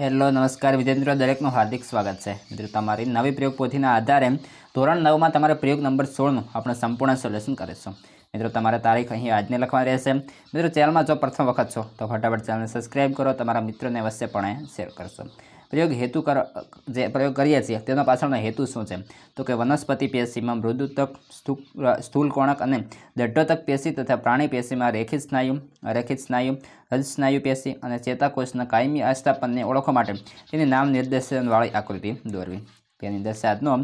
hello નમસ્કાર વિજેન્દ્ર દરેકનું હાર્દિક સ્વાગત છે મિત્રો તમારી નવી પ્રયોગ પોથીના આધારે ધોરણ નવમાં તમારે પ્રયોગ નંબર સોળનું આપણે સંપૂર્ણ સોલ્યુશન કરીશું મિત્રો તમારે તારીખ અહીં આજને લખવા રહેશે મિત્રો ચેનલમાં જો પ્રથમ વખત છો તો ફટાફટ ચેનલને સબસ્ક્રાઈબ કરો તમારા મિત્રોને અવશ્ય પણ શેર કરશો પ્રયોગ હેતુ કર જે પ્રયોગ કરીએ છીએ તેના પાછળનો હેતુ શું છે તો કે વનસ્પતિ પેશીમાં મૃદુતક કોણક અને દઢોતક પેશી તથા પ્રાણી પેશીમાં રેખિત સ્નાયુ રેખિત સ્નાયુ હજસ્નાયુ પેશી અને ચેતાકોષના કાયમી આસ્થાપનને ઓળખવા માટે તેની નામ નિર્દેશનવાળી આકૃતિ દોરવી તેની દશાદનો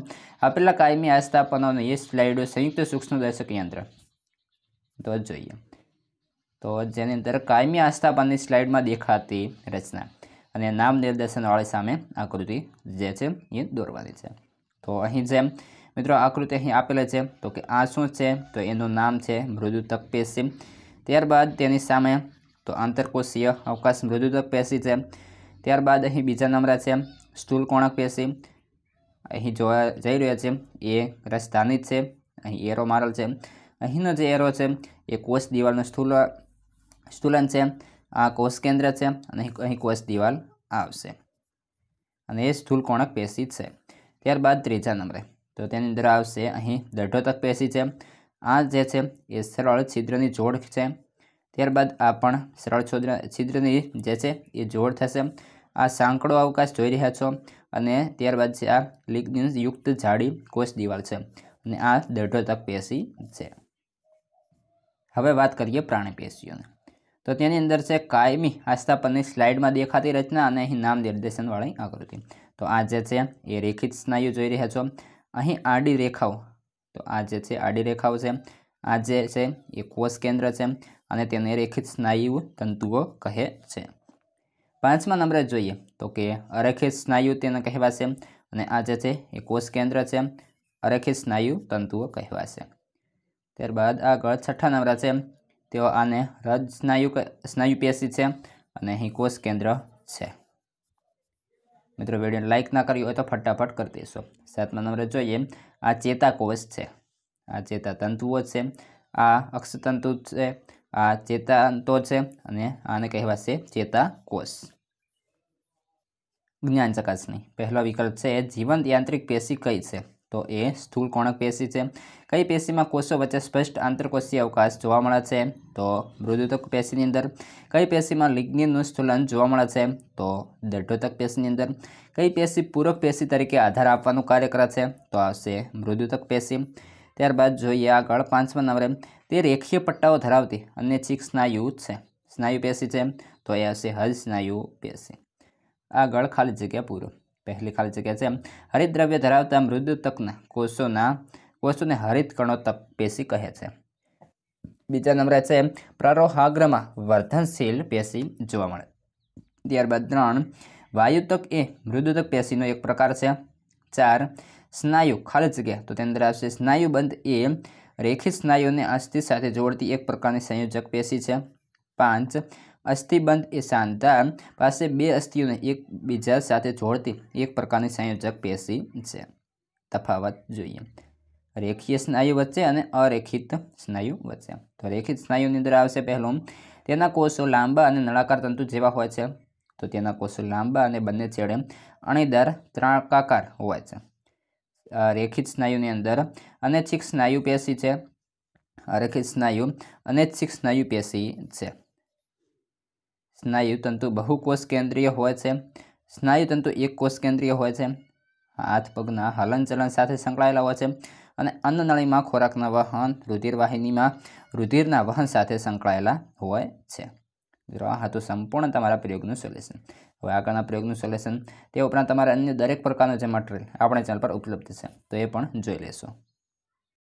આપેલા કાયમી આસ્થાપનોનો એ સ્લાઇડો સંયુક્ત સૂક્ષ્મદર્શક યંત્ર તો જોઈએ તો જેની અંદર કાયમી આસ્થાપનની સ્લાઇડમાં દેખાતી રચના અને નામ નિર્દેશનવાળી સામે આકૃતિ જે છે એ દોરવાની છે તો અહીં જેમ મિત્રો આકૃતિ અહીં આપેલી છે તો કે આ શું છે તો એનું નામ છે મૃદુ તકપેશી ત્યારબાદ તેની સામે તો આંતરકોષીય અવકાશ મૃદુ તકપેશી છે ત્યારબાદ અહીં બીજા નંબરા છે સ્થૂલ કોણક પેશી અહીં જોવા જઈ રહ્યા છે એ રસધાની છે અહીં એરો મારેલ છે અહીંનો જે એરો છે એ કોષ દિવાલનું સ્થુલ સ્થૂલન છે આ કોષ કેન્દ્ર છે અને અહીં કોષ દિવાલ આવશે અને એ કોણક પેશી છે ત્યારબાદ ત્રીજા નંબરે તો તેની અંદર આવશે અહીં દઢોતક પેશી છે આ જે છે એ સરળ છિદ્રની જોડ છે ત્યારબાદ આ પણ સરળ છોદ્ર છિદ્રની જે છે એ જોડ થશે આ સાંકડો અવકાશ જોઈ રહ્યા છો અને ત્યારબાદ છે આ લિગ્નિન યુક્ત જાડી કોષ દિવાલ છે અને આ દઢોતક પેશી છે હવે વાત કરીએ પ્રાણી પેશીઓની તો તેની અંદર છે કાયમી આસ્થાપનની સ્લાઇડમાં દેખાતી રચના અને અહીં નામ નિર્દેશનવાળી આકૃતિ તો આ જે છે એ રેખિત સ્નાયુ જોઈ રહ્યા છો અહીં આડી રેખાઓ તો આ જે છે આડી રેખાઓ છે આ જે છે એ કોષ કેન્દ્ર છે અને તેને રેખિત સ્નાયુ તંતુઓ કહે છે પાંચમા નંબરે જોઈએ તો કે અરેખિત સ્નાયુ તેને કહેવાશે અને આ જે છે એ કોષ કેન્દ્ર છે અરેખિત સ્નાયુ તંતુઓ કહેવાશે ત્યારબાદ આગળ છઠ્ઠા નંબરે છે તેઓ આને રજ સ્નાયુ સ્નાયુ પેશી છે અને અહીં કોષ કેન્દ્ર છે મિત્રો વિડીયોને લાઇક ના કર્યું હોય તો ફટાફટ કરી દેશો સાતમા નંબરે જોઈએ આ ચેતાકોષ છે આ ચેતાતંતુઓ છે આ અક્ષતંતુ છે આ ચેતાંતો છે અને આને કહેવાશે ચેતાકોષ જ્ઞાન ચકાસણી પહેલો વિકલ્પ છે જીવંત યાંત્રિક પેશી કઈ છે તો એ સ્થૂળ કોણક પેશી છે કઈ પેશીમાં કોષો વચ્ચે સ્પષ્ટ આંતરકોષીય અવકાશ જોવા મળે છે તો મૃદુતક પેશીની અંદર કઈ પેશીમાં લિગ્નિનનું સ્થુલન જોવા મળે છે તો દઢોતક પેશીની અંદર કઈ પેશી પૂરક પેશી તરીકે આધાર આપવાનું કાર્ય કરે છે તો આવશે મૃદુતક પેશી ત્યારબાદ જોઈએ આગળ પાંચમા નંબરે તે રેખીય પટ્ટાઓ ધરાવતી અન્ય ચીક સ્નાયુ છે સ્નાયુ પેશી છે તો એ હશે હજ સ્નાયુ પેશી આગળ ખાલી જગ્યા પૂરો પહેલી ખાલી જગ્યા છે હરિદ્રવ્ય ધરાવતા તકના કોષોના કોષોને હરિત કણોતક પેશી કહે છે બીજા નંબરે છે પ્રરોહાગ્રમાં વર્ધનશીલ પેશી જોવા મળે ત્યારબાદ ત્રણ વાયુતક એ મૃદુતક પેશીનો એક પ્રકાર છે ચાર સ્નાયુ ખાલી જગ્યા તો તેની અંદર આવશે સ્નાયુબંધ એ રેખી સ્નાયુને અસ્થિ સાથે જોડતી એક પ્રકારની સંયોજક પેશી છે પાંચ અસ્થિબંધ એ શાંતા પાસે બે અસ્થિઓને એકબીજા સાથે જોડતી એક પ્રકારની સંયોજક પેશી છે તફાવત જોઈએ રેખીય સ્નાયુ વચ્ચે અને અરેખિત સ્નાયુ વચ્ચે તો રેખિત સ્નાયુની અંદર આવશે પહેલું તેના કોષો લાંબા અને નળાકાર તંતુ જેવા હોય છે તો તેના કોષો લાંબા અને બંને છેડે અણીદાર ત્રાકાકાર હોય છે રેખિત સ્નાયુની અંદર અનૈચ્છિક સ્નાયુ પેશી છે અરેખિત સ્નાયુ અનૈચ્છિક સ્નાયુ પેશી છે સ્નાયુતંતુ કોષ કેન્દ્રીય હોય છે સ્નાયુતંતુ એક કોષ કેન્દ્રીય હોય છે હાથ પગના હલનચલન સાથે સંકળાયેલા હોય છે અને અન્નનળીમાં ખોરાકના વહન રુધિરવાહિનીમાં રુધિરના વહન સાથે સંકળાયેલા હોય છે મિત્રો આ હતું સંપૂર્ણ તમારા પ્રયોગનું સોલ્યુશન હવે આગળના પ્રયોગનું સોલ્યુશન તે ઉપરાંત તમારા અન્ય દરેક પ્રકારનો જે મટીરિયલ આપણા ચેનલ પર ઉપલબ્ધ છે તો એ પણ જોઈ લેશો